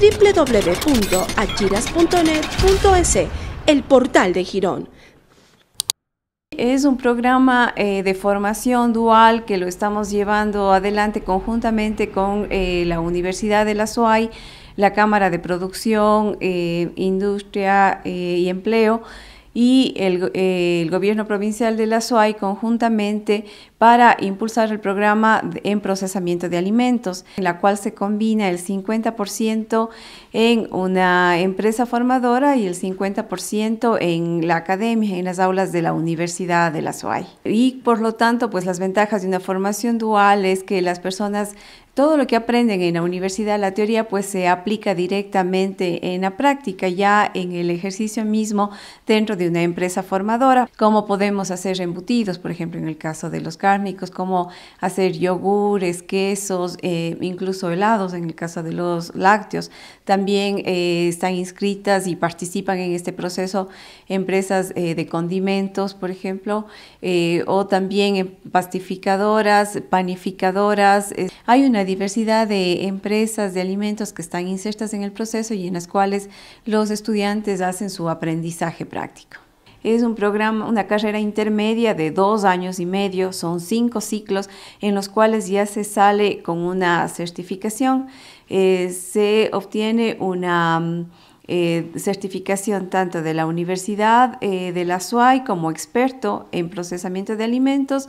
www.achiras.net.es, el portal de Girón. Es un programa eh, de formación dual que lo estamos llevando adelante conjuntamente con eh, la Universidad de la SOAI, la Cámara de Producción, eh, Industria y Empleo y eh, el, gobierno provincial de la SOAI conjuntamente para impulsar el programa en procesamiento de alimentos, en la cual se combina el 50% en una empresa formadora y el 50% en la academia, en las aulas de la Universidad de la SOAI. Y por lo tanto, pues las ventajas de una formación dual es que las personas todo lo que aprenden en la universidad, la teoría, pues se aplica directamente en la práctica, ya en el ejercicio mismo dentro de una empresa formadora. Cómo podemos hacer embutidos, por ejemplo, en el caso de los cárnicos, como hacer yogures, quesos, eh, incluso helados en el caso de los lácteos. También eh, están inscritas y participan en este proceso empresas eh, de condimentos, por ejemplo, o también pastificadoras, panificadoras. hay una diversidad de empresas de alimentos que están insertas en el proceso y en las cuales los estudiantes hacen su aprendizaje práctico. Es un programa, una carrera intermedia de dos años y medio, son cinco ciclos en los cuales ya se sale con una certificación, eh, se obtiene una mm, eh, certificación tanto de la universidad, eh, de la SUAI como experto en procesamiento de alimentos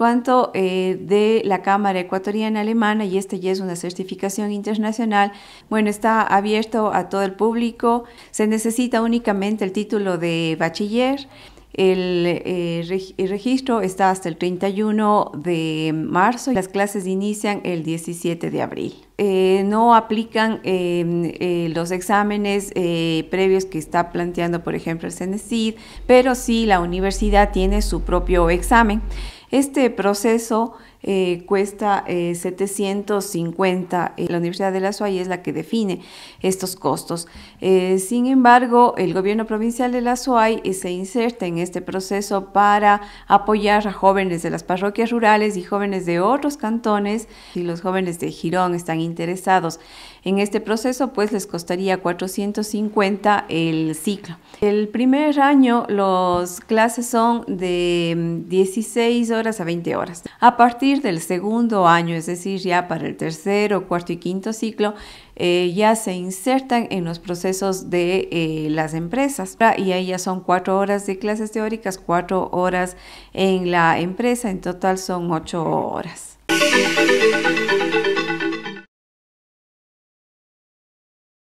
cuanto eh, de la Cámara Ecuatoriana Alemana, y esta ya es una certificación internacional, bueno, está abierto a todo el público, se necesita únicamente el título de bachiller. El, eh, registro está hasta el 31 de marzo y las clases inician el 17 de abril. Eh, no aplican em, los exámenes previos que está planteando, por ejemplo, el CENESID, pero sí la universidad tiene su propio examen. Este proceso eh, cuesta 750. Eh, eh, la Universidad de La Suay es la que define estos costos. sin embargo, el gobierno provincial de La Suay se inserta en este proceso para apoyar a jóvenes de las parroquias rurales y jóvenes de otros cantones. Si los jóvenes de Girón están interesados en este proceso, pues les costaría 450 el ciclo. El primer año, las clases son de 16 mm, horas a 20 horas. A partir del segundo año, es decir, ya para el tercero, cuarto y quinto ciclo, eh, ya se insertan en los procesos de eh, las empresas. Ah, y ahí ya son cuatro horas de clases teóricas, cuatro horas en la empresa, en total son ocho horas.